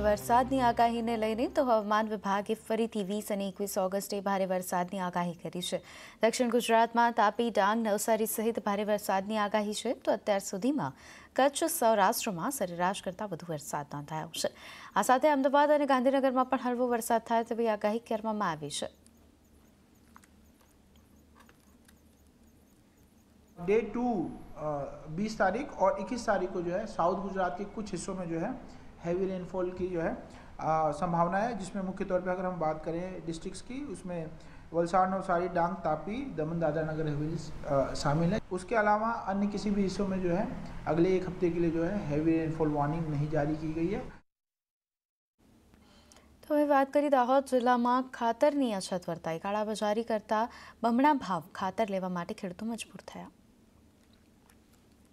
કે વરસાદની આગાહીને લઈને તો હવામાન વિભાગે ફરીથી વીસ અને એકવીસ ઓગસ્ટે ભારે વરસાદની આગાહી કરી છે દક્ષિણ ગુજરાતમાં તાપી ડાંગ નવસારી સહિત ભારે વરસાદની આગાહી છે તો અત્યાર સુધીમાં કચ્છ સૌરાષ્ટ્રમાં સરેરાશ કરતાં વધુ વરસાદ નોંધાયો છે આ સાથે અમદાવાદ અને ગાંધીનગરમાં પણ હળવો વરસાદ થાય તેવી આગાહી કરવામાં આવી છે डे टू बीस तारीख और इक्कीस तारीख को जो है साउथ गुजरात के कुछ हिस्सों में जो है हैवी रेनफॉल की जो है संभावना है जिसमें मुख्य तौर पर अगर हम बात करें डिस्ट्रिक्ट की उसमें वलसाड नवसारी डांग तापी दमन दादा नगर हवेली शामिल है उसके अलावा अन्य किसी भी हिस्सों में जो है अगले एक हफ्ते के लिए जो है हैवी रेनफॉल वार्निंग नहीं जारी की गई है તો હવે વાત કરી દાહોદ જિલ્લામાં ખાતરની અછત વર્તાઈ કાળાબજારી કરતા करता बमणा भाव खातर लेवा ખેડૂતો मजबूर थे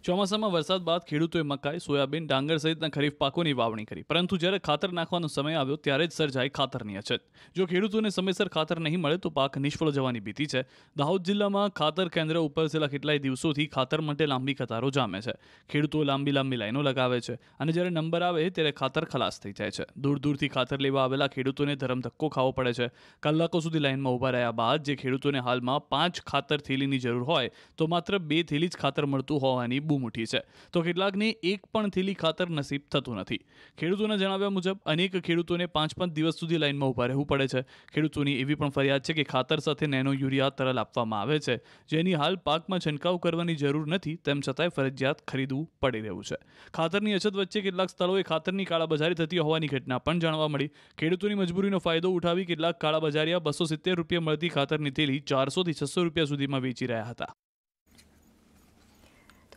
ચોમાસામાં વરસાદ બાદ ખેડૂતોએ મકાઈ સોયાબીન ડાંગર સહિતના ખરીફ પાકોની વાવણી કરી પરંતુ જ્યારે ખાતર નાખવાનો સમય આવ્યો ત્યારે જ સર્જાઈ ખાતરની અછત જો ખેડૂતોને સમયસર ખાતર નહીં મળે તો પાક નિષ્ફળ જવાની ભીતિ છે દાહોદ જિલ્લામાં ખાતર કેન્દ્ર ઉપર છેલ્લા કેટલાય દિવસોથી ખાતર માટે લાંબી કતારો જામે છે ખેડૂતો લાંબી લાંબી લાઈનો લગાવે છે અને જ્યારે નંબર આવે ત્યારે ખાતર ખલાસ થઈ જાય છે દૂર દૂરથી ખાતર લેવા આવેલા ખેડૂતોને ધક્કો ખાવો પડે છે કલાકો સુધી લાઇનમાં ઊભા રહ્યા બાદ જે ખેડૂતોને હાલમાં પાંચ ખાતર થેલીની જરૂર હોય તો માત્ર બે થેલી જ ખાતર મળતું હોવાની બૂમ બહુ મોટી છે તો કેટલાકને એક પણ થેલી ખાતર નસીબ થતું નથી ખેડૂતોના જણાવ્યા મુજબ અનેક ખેડૂતોને પાંચ પાંચ દિવસ સુધી લાઇનમાં ઊભા રહેવું પડે છે ખેડૂતોની એવી પણ ફરિયાદ છે કે ખાતર સાથે નેનો યુરિયા તરલ આપવામાં આવે છે જેની હાલ પાકમાં છંટકાવ કરવાની જરૂર નથી તેમ છતાંય ફરજિયાત ખરીદવું પડી રહ્યું છે ખાતરની અછત વચ્ચે કેટલાક સ્થળોએ ખાતરની કાળાબજારી થતી હોવાની ઘટના પણ જાણવા મળી ખેડૂતોની મજબૂરીનો ફાયદો ઉઠાવી કેટલાક કાળાબજારીયા બસો સિત્તેર રૂપિયા મળતી ખાતરની થેલી ચારસોથી છસો રૂપિયા સુધીમાં વેચી રહ્યા હતા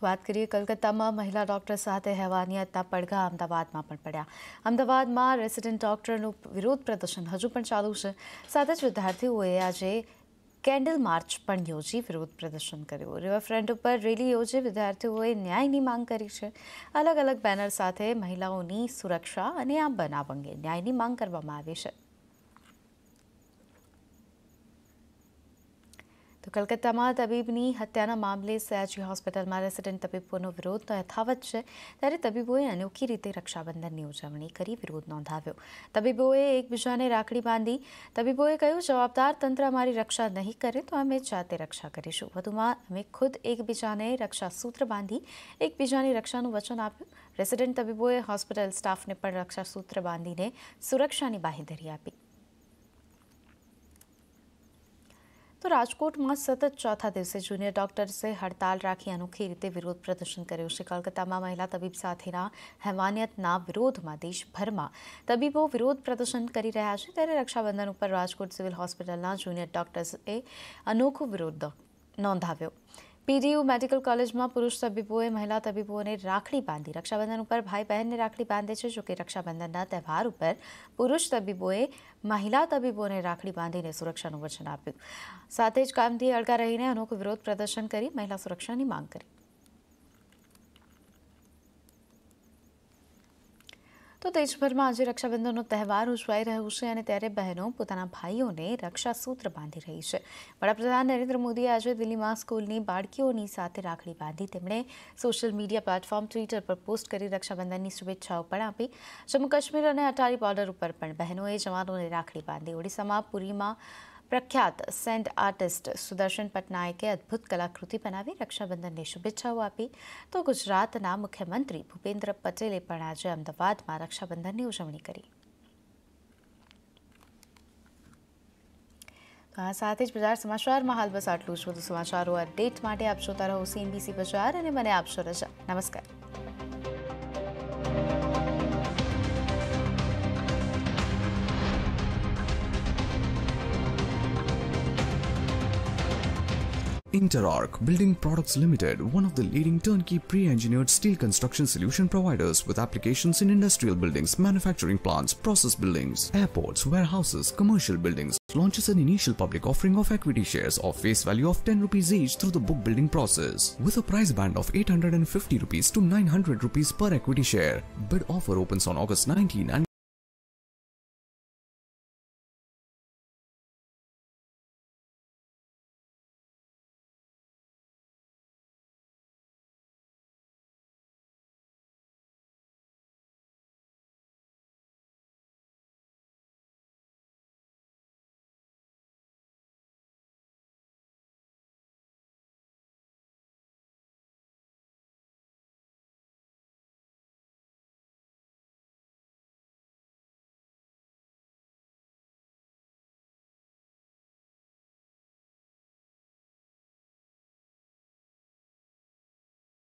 વાત કરીએ કલકત્તામાં મહિલા ડોક્ટર સાથે હેવાનિયતના પડઘા અમદાવાદમાં પણ પડ્યા અમદાવાદમાં રેસિડેન્ટ ડોક્ટરનું વિરોધ પ્રદર્શન હજુ પણ ચાલુ છે સાથે જ વિદ્યાર્થીઓએ આજે કેન્ડલ માર્ચ પણ યોજી વિરોધ પ્રદર્શન કર્યું રિવરફ્રન્ટ ઉપર રેલી યોજી વિદ્યાર્થીઓએ ન્યાયની માંગ કરી છે અલગ અલગ બેનર સાથે મહિલાઓની સુરક્ષા અને આ બનાવ અંગે ન્યાયની માંગ કરવામાં આવી છે તો કલકત્તામાં તબીબની હત્યાના મામલે સયાજી હોસ્પિટલમાં રેસિડેન્ટ તબીબોનો વિરોધ યથાવત છે ત્યારે તબીબોએ અનોખી રીતે રક્ષાબંધનની ઉજવણી કરી વિરોધ નોંધાવ્યો તબીબોએ એકબીજાને રાખડી બાંધી તબીબોએ કહ્યું જવાબદાર તંત્ર અમારી રક્ષા નહીં કરે તો અમે જાતે રક્ષા કરીશું વધુમાં અમે ખુદ એકબીજાને રક્ષા સૂત્ર બાંધી એકબીજાની રક્ષાનું વચન આપ્યું રેસિડેન્ટ તબીબોએ હોસ્પિટલ સ્ટાફને પણ રક્ષા સૂત્ર બાંધીને સુરક્ષાની બાંહેધરી આપી તો રાજકોટમાં સતત ચોથા દિવસે જુનિયર ડોક્ટર્સે હડતાલ રાખી અનોખી રીતે વિરોધ પ્રદર્શન કર્યું છે કોલકાતામાં મહિલા તબીબ સાથેના હેવાનિયતના વિરોધમાં દેશભરમાં તબીબો વિરોધ પ્રદર્શન કરી રહ્યા છે ત્યારે રક્ષાબંધન ઉપર રાજકોટ સિવિલ હોસ્પિટલના જુનિયર ડોક્ટર્સે અનોખો વિરોધ નોંધાવ્યો પીજીયુ મેડિકલ કોલેજમાં પુરુષ તબીબોએ મહિલા તબીબોને રાખડી બાંધી રક્ષાબંધન ઉપર ભાઈ બહેનને રાખડી બાંધે છે જોકે રક્ષાબંધનના તહેવાર ઉપર પુરુષ તબીબોએ મહિલા તબીબોને રાખડી બાંધીને સુરક્ષાનું વચન આપ્યું સાથે જ કામથી અળગા રહીને અનોખું વિરોધ પ્રદર્શન કરી મહિલા સુરક્ષાની માંગ કરી તો દેશભરમાં આજે રક્ષાબંધનનો તહેવાર ઉજવાઈ રહ્યો છે અને ત્યારે બહેનો પોતાના ભાઈઓને રક્ષાસૂત્ર બાંધી રહી છે વડાપ્રધાન નરેન્દ્ર મોદીએ આજે દિલ્હીમાં સ્કૂલની બાળકીઓની સાથે રાખડી બાંધી તેમણે સોશિયલ મીડિયા પ્લેટફોર્મ ટ્વિટર પર પોસ્ટ કરી રક્ષાબંધનની શુભેચ્છાઓ પણ આપી જમ્મુ કાશ્મીર અને અટારી બોર્ડર ઉપર પણ બહેનોએ જવાનોને રાખડી બાંધી ઓડિશામાં પુરીમાં પ્રખ્યાત સેન્ટ આર્ટિસ્ટ સુદર્શન પટનાયકે અદ્ભુત કલાકૃતિ બનાવી રક્ષાબંધનની શુભેચ્છાઓ આપી તો ગુજરાતના મુખ્યમંત્રી ભૂપેન્દ્ર પટેલે પણ આજે અમદાવાદમાં રક્ષાબંધનની ઉજવણી કરી આ સાથે જ બજાર સમાચારમાં હાલ બસ આટલું જ વધુ સમાચારો અપડેટ માટે આપ જોતા રહો સીએનબીસી બજાર અને મને આપશો રજા નમસ્કાર Interarc Building Products Limited, one of the leading turnkey pre-engineered steel construction solution providers with applications in industrial buildings, manufacturing plants, process buildings, airports, warehouses, commercial buildings, launches an initial public offering of equity shares of face value of 10 rupees each through the book building process with a price band of 850 rupees to 900 rupees per equity share. Bid offer opens on August 19 and